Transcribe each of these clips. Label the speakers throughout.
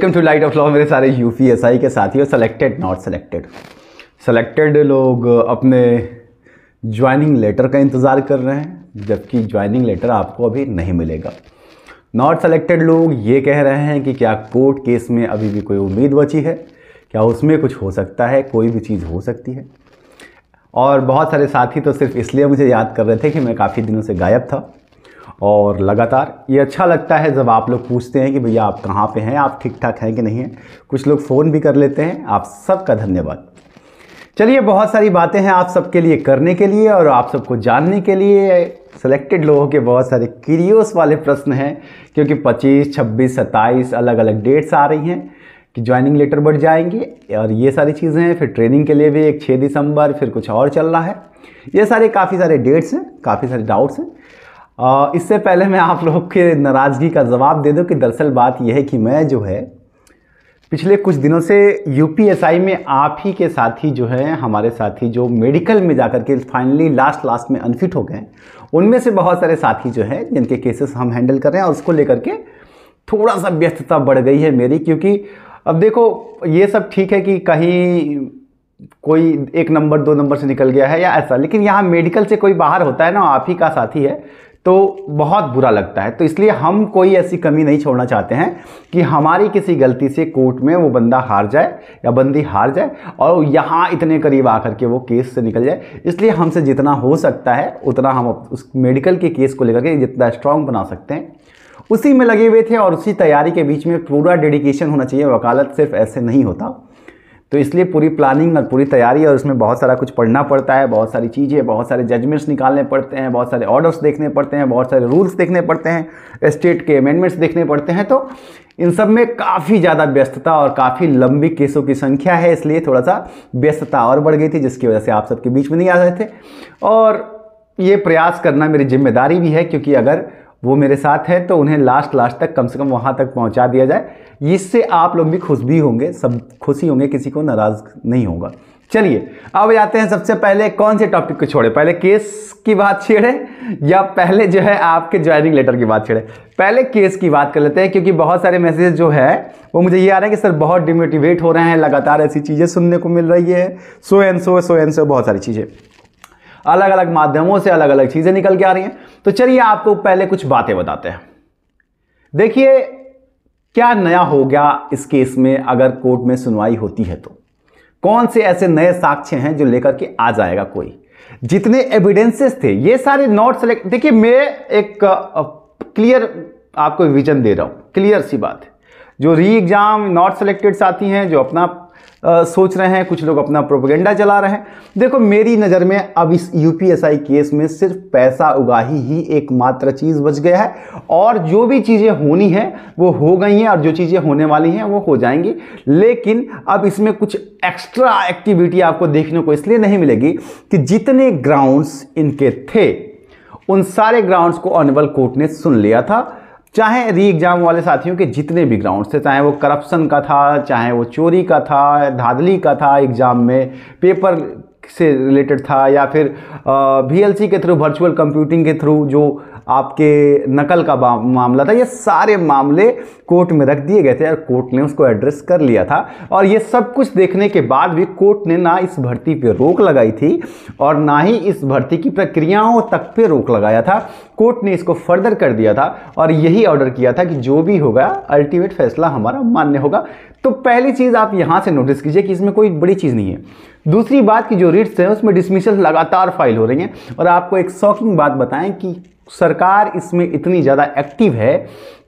Speaker 1: welcome to light of law मेरे सारे U P S I के साथियों सेलेक्टेड नॉट सेलेक्टेड सेलेक्टेड लोग अपने ज्वाइनिंग लेटर का इंतज़ार कर रहे हैं जबकि ज्वाइनिंग लेटर आपको अभी नहीं मिलेगा नॉट सेलेक्टेड लोग ये कह रहे हैं कि क्या कोर्ट केस में अभी भी कोई उम्मीद बची है क्या उसमें कुछ हो सकता है कोई भी चीज़ हो सकती है और बहुत सारे साथी तो सिर्फ इसलिए मुझे याद कर रहे थे कि मैं काफ़ी दिनों से गायब था और लगातार ये अच्छा लगता है जब आप लोग पूछते हैं कि भैया आप कहाँ पे हैं आप ठीक ठाक हैं कि नहीं हैं कुछ लोग फ़ोन भी कर लेते हैं आप सबका धन्यवाद चलिए बहुत सारी बातें हैं आप सबके लिए करने के लिए और आप सबको जानने के लिए सिलेक्टेड लोगों के बहुत सारे क्यूरियोस वाले प्रश्न हैं क्योंकि 25, 26, 27 अलग अलग डेट्स आ रही हैं कि ज्वाइनिंग लेटर बढ़ जाएंगी और ये सारी चीज़ें हैं फिर ट्रेनिंग के लिए भी एक छः दिसंबर फिर कुछ और चल रहा है ये सारे काफ़ी सारे डेट्स हैं काफ़ी सारे डाउट्स हैं इससे पहले मैं आप लोग के नाराज़गी का जवाब दे दूँ कि दरअसल बात यह है कि मैं जो है पिछले कुछ दिनों से यूपीएसआई में आप ही के साथी जो हैं हमारे साथी जो मेडिकल में जाकर के फाइनली लास्ट लास्ट में अनफिट हो गए उनमें से बहुत सारे साथी जो हैं जिनके केसेस हम हैंडल कर रहे हैं और उसको लेकर के थोड़ा सा व्यस्तता बढ़ गई है मेरी क्योंकि अब देखो ये सब ठीक है कि कहीं कोई एक नंबर दो नंबर से निकल गया है या ऐसा लेकिन यहाँ मेडिकल से कोई बाहर होता है ना आप ही का साथी है तो बहुत बुरा लगता है तो इसलिए हम कोई ऐसी कमी नहीं छोड़ना चाहते हैं कि हमारी किसी गलती से कोर्ट में वो बंदा हार जाए या बंदी हार जाए और यहाँ इतने करीब आकर के वो केस से निकल जाए इसलिए हमसे जितना हो सकता है उतना हम उस मेडिकल के केस को लेकर के जितना स्ट्रांग बना सकते हैं उसी में लगे हुए थे और उसी तैयारी के बीच में पूरा डेडिकेशन होना चाहिए वकालत सिर्फ ऐसे नहीं होता तो इसलिए पूरी प्लानिंग और पूरी तैयारी और उसमें बहुत सारा कुछ पढ़ना पड़ता है बहुत सारी चीज़ें बहुत सारे जजमेंट्स निकालने पड़ते हैं बहुत सारे ऑर्डर्स देखने पड़ते हैं बहुत सारे रूल्स देखने पड़ते हैं स्टेट के अमेंडमेंट्स देखने पड़ते हैं तो इन सब में काफ़ी ज़्यादा व्यस्तता और काफ़ी लंबी केसों की संख्या है इसलिए थोड़ा सा व्यस्तता और बढ़ गई थी जिसकी वजह से आप सबके बीच में नहीं आ रहे थे और ये प्रयास करना मेरी जिम्मेदारी भी है क्योंकि अगर वो मेरे साथ है तो उन्हें लास्ट लास्ट तक कम से कम वहाँ तक पहुँचा दिया जाए इससे आप लोग भी खुश भी होंगे सब खुशी होंगे किसी को नाराज़ नहीं होगा चलिए अब जाते हैं सबसे पहले कौन से टॉपिक को छोड़े पहले केस की बात छेड़े या पहले जो है आपके ज्वाइनिंग लेटर की बात छेड़े पहले केस की बात कर लेते हैं क्योंकि बहुत सारे मैसेज जो है वो मुझे ये आ रहा है कि सर बहुत डिमोटिवेट हो रहे हैं लगातार ऐसी चीज़ें सुनने को मिल रही है so and so so and so बहुत सारी चीज़ें अलग अलग माध्यमों से अलग अलग चीज़ें निकल के आ रही हैं तो चलिए आपको पहले कुछ बातें बताते हैं देखिए क्या नया हो गया इस केस में अगर कोर्ट में सुनवाई होती है तो कौन से ऐसे नए साक्ष्य हैं जो लेकर के आ जाएगा कोई जितने एविडेंसेस थे ये सारे नॉट सेलेक्ट देखिए मैं एक क्लियर आपको विजन दे रहा हूं क्लियर सी बात जो री एग्ज़ाम नॉट सेलेक्टेड साथी हैं जो अपना सोच रहे हैं कुछ लोग अपना प्रोपोगेंडा चला रहे हैं देखो मेरी नज़र में अब इस यूपीएसआई केस में सिर्फ पैसा उगाही ही एकमात्र चीज़ बच गया है और जो भी चीज़ें होनी हैं वो हो गई हैं और जो चीज़ें होने वाली हैं वो हो जाएंगी लेकिन अब इसमें कुछ एक्स्ट्रा एक्टिविटी आपको देखने को इसलिए नहीं मिलेगी कि जितने ग्राउंड्स इनके थे उन सारे ग्राउंड्स को ऑनरेबल कोर्ट ने सुन लिया था चाहे री एग्ज़ाम वाले साथियों के जितने भी ग्राउंड्स थे चाहे वो करप्शन का था चाहे वो चोरी का था धाधली का था एग्ज़ाम में पेपर से रिलेटेड था या फिर वी के थ्रू वर्चुअल कंप्यूटिंग के थ्रू जो आपके नकल का मामला था ये सारे मामले कोर्ट में रख दिए गए थे और कोर्ट ने उसको एड्रेस कर लिया था और ये सब कुछ देखने के बाद भी कोर्ट ने ना इस भर्ती पर रोक लगाई थी और ना ही इस भर्ती की प्रक्रियाओं तक पे रोक लगाया था कोर्ट ने इसको फर्दर कर दिया था और यही ऑर्डर किया था कि जो भी होगा अल्टीमेट फैसला हमारा मान्य होगा तो पहली चीज़ आप यहाँ से नोटिस कीजिए कि इसमें कोई बड़ी चीज़ नहीं है दूसरी बात कि जो रिट्स हैं उसमें डिसमिसल लगातार फाइल हो रही हैं और आपको एक शॉकिंग बात बताएं कि सरकार इसमें इतनी ज़्यादा एक्टिव है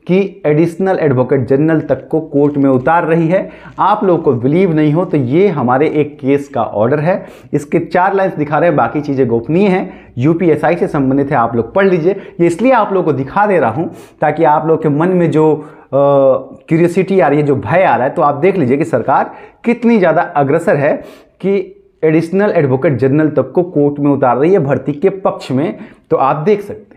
Speaker 1: कि एडिशनल एडवोकेट जनरल तक को कोर्ट में उतार रही है आप लोग को बिलीव नहीं हो तो ये हमारे एक केस का ऑर्डर है इसके चार लाइन्स दिखा रहे हैं बाकी चीज़ें गोपनीय हैं यूपीएसआई से संबंधित है आप लोग पढ़ लीजिए ये इसलिए आप लोग को दिखा दे रहा हूँ ताकि आप लोग के मन में जो क्यूरियोसिटी आ रही है जो भय आ रहा है तो आप देख लीजिए कि सरकार कितनी ज़्यादा अग्रसर है कि एडिशनल एडवोकेट जनरल तक को कोर्ट में उतार रही है भर्ती के पक्ष में तो आप देख सकते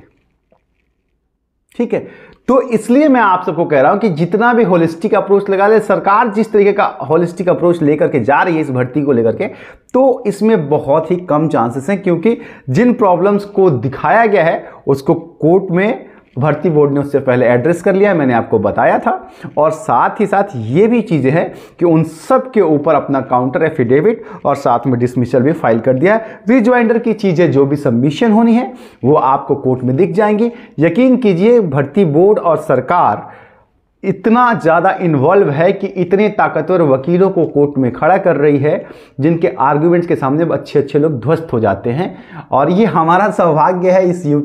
Speaker 1: ठीक है तो इसलिए मैं आप सबको कह रहा हूं कि जितना भी होलिस्टिक अप्रोच लगा ले सरकार जिस तरीके का होलिस्टिक अप्रोच लेकर के जा रही है इस भर्ती को लेकर के तो इसमें बहुत ही कम चांसेस हैं क्योंकि जिन प्रॉब्लम्स को दिखाया गया है उसको कोर्ट में भर्ती बोर्ड ने उससे पहले एड्रेस कर लिया मैंने आपको बताया था और साथ ही साथ ये भी चीज़ें हैं कि उन सब के ऊपर अपना काउंटर एफिडेविट और साथ में डिसमिसल भी फाइल कर दिया है रिज्वाइंडर की चीज़ें जो भी सबमिशन होनी है वो आपको कोर्ट में दिख जाएंगी यकीन कीजिए भर्ती बोर्ड और सरकार इतना ज़्यादा इन्वॉल्व है कि इतने ताकतवर वकीलों को कोर्ट में खड़ा कर रही है जिनके आर्ग्यूमेंट्स के सामने अच्छे अच्छे लोग ध्वस्त हो जाते हैं और ये हमारा सौभाग्य है इस यू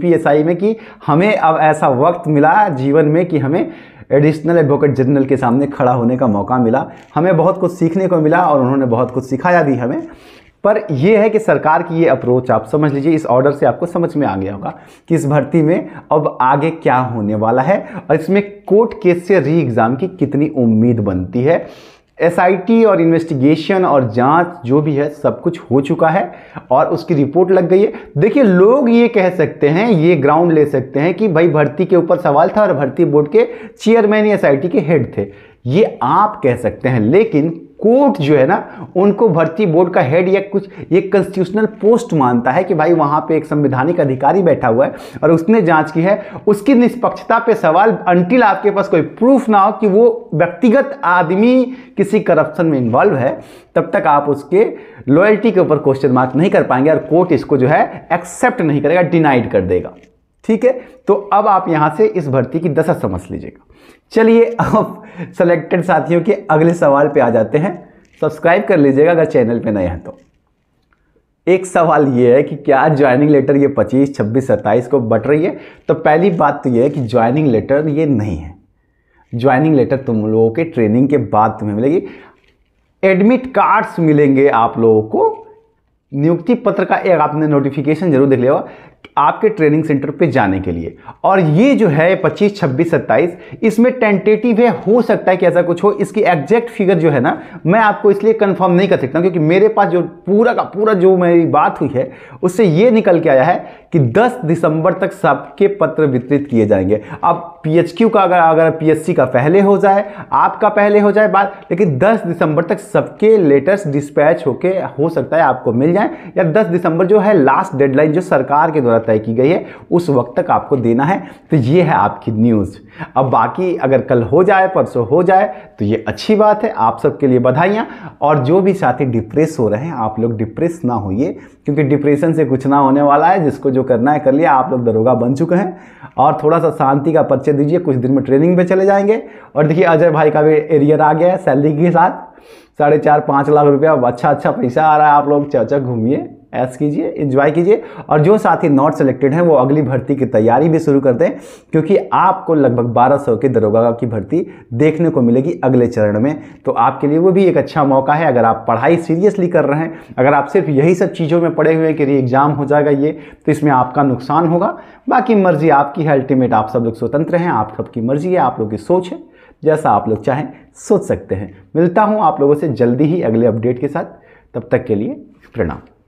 Speaker 1: में कि हमें अब ऐसा वक्त मिला जीवन में कि हमें एडिशनल एडवोकेट जनरल के सामने खड़ा होने का मौका मिला हमें बहुत कुछ सीखने को मिला और उन्होंने बहुत कुछ सिखाया भी हमें पर यह है कि सरकार की ये अप्रोच आप समझ लीजिए इस ऑर्डर से आपको समझ में आ गया होगा कि इस भर्ती में अब आगे क्या होने वाला है और इसमें कोर्ट केस से री एग्ज़ाम की कितनी उम्मीद बनती है एसआईटी और इन्वेस्टिगेशन और जांच जो भी है सब कुछ हो चुका है और उसकी रिपोर्ट लग गई है देखिए लोग ये कह सकते हैं ये ग्राउंड ले सकते हैं कि भाई भर्ती के ऊपर सवाल था और भर्ती बोर्ड के चेयरमैन एसआईटी के हेड थे ये आप कह सकते हैं लेकिन कोर्ट जो है ना उनको भर्ती बोर्ड का हेड या कुछ एक कंस्टिट्यूशनल पोस्ट मानता है कि भाई वहाँ पे एक संवैधानिक अधिकारी बैठा हुआ है और उसने जांच की है उसकी निष्पक्षता पे सवाल अंटिल आपके पास कोई प्रूफ ना हो कि वो व्यक्तिगत आदमी किसी करप्शन में इन्वॉल्व है तब तक आप उसके लॉयल्टी के ऊपर क्वेश्चन मार्क नहीं कर पाएंगे और कोर्ट इसको जो है एक्सेप्ट नहीं करेगा डिनाइड कर देगा ठीक है तो अब आप यहाँ से इस भर्ती की दशा समझ लीजिएगा चलिए अब सेलेक्टेड साथियों के अगले सवाल पे आ जाते हैं सब्सक्राइब कर लीजिएगा अगर चैनल पे नए हैं तो एक सवाल ये है कि क्या ज्वाइनिंग लेटर ये 25, 26, 27 को बट रही है तो पहली बात तो ये है कि ज्वाइनिंग लेटर ये नहीं है ज्वाइनिंग लेटर तुम लोगों के ट्रेनिंग के बाद तुम्हें मिलेगी एडमिट कार्ड्स मिलेंगे आप लोगों को नियुक्ति पत्र का एक आपने नोटिफिकेशन जरूर देख लिया आपके ट्रेनिंग सेंटर पे जाने के लिए और ये जो है 25, 26, 27 इसमें टेंटेटिव है हो सकता है कि ऐसा कुछ हो इसकी एग्जैक्ट फिगर जो है ना मैं आपको इसलिए कंफर्म नहीं कर सकता क्योंकि मेरे पास जो पूरा का पूरा जो मेरी बात हुई है उससे ये निकल के आया है कि 10 दिसंबर तक सबके पत्र वितरित किए जाएंगे अब पी का अगर अगर पी का पहले हो जाए आपका पहले हो जाए बात लेकिन दस दिसंबर तक सबके लेटर्स डिस्पैच होके हो सकता है आपको मिल जाए हैं या 10 दिसंबर जो है लास्ट डेडलाइन जो सरकार के द्वारा तय की गई है उस वक्त तक आपको देना है तो ये है आपकी न्यूज़ अब बाकी अगर कल हो जाए परसों हो जाए तो ये अच्छी बात है आप सबके लिए बधाइयाँ और जो भी साथी डिप्रेस हो रहे हैं आप लोग डिप्रेस ना होइए क्योंकि डिप्रेशन से कुछ ना होने वाला है जिसको जो करना है कर लिया आप लोग दरोगा बन चुके हैं और थोड़ा सा शांति का परिचय दीजिए कुछ दिन में ट्रेनिंग पे चले जाएंगे और देखिए अजय भाई का भी एरियर आ गया है सैलरी के साथ साढ़े चार पाँच लाख रुपया अच्छा अच्छा पैसा आ रहा है आप लोग चर्चा घूमिए ऐस कीजिए इन्जॉय कीजिए और जो साथी नॉट सेलेक्टेड हैं वो अगली भर्ती की तैयारी भी शुरू कर दें क्योंकि आपको लगभग 1200 के दरोगा की भर्ती देखने को मिलेगी अगले चरण में तो आपके लिए वो भी एक अच्छा मौका है अगर आप पढ़ाई सीरियसली कर रहे हैं अगर आप सिर्फ यही सब चीज़ों में पड़े हुए हैं कि री एग्ज़ाम हो जाएगा ये तो इसमें आपका नुकसान होगा बाकी मर्ज़ी आपकी है अल्टीमेट आप सब लोग स्वतंत्र हैं आप सबकी मर्ज़ी है आप लोग की सोच है जैसा आप लोग चाहें सोच सकते हैं मिलता हूँ आप लोगों से जल्दी ही अगले अपडेट के साथ तब तक के लिए प्रणाम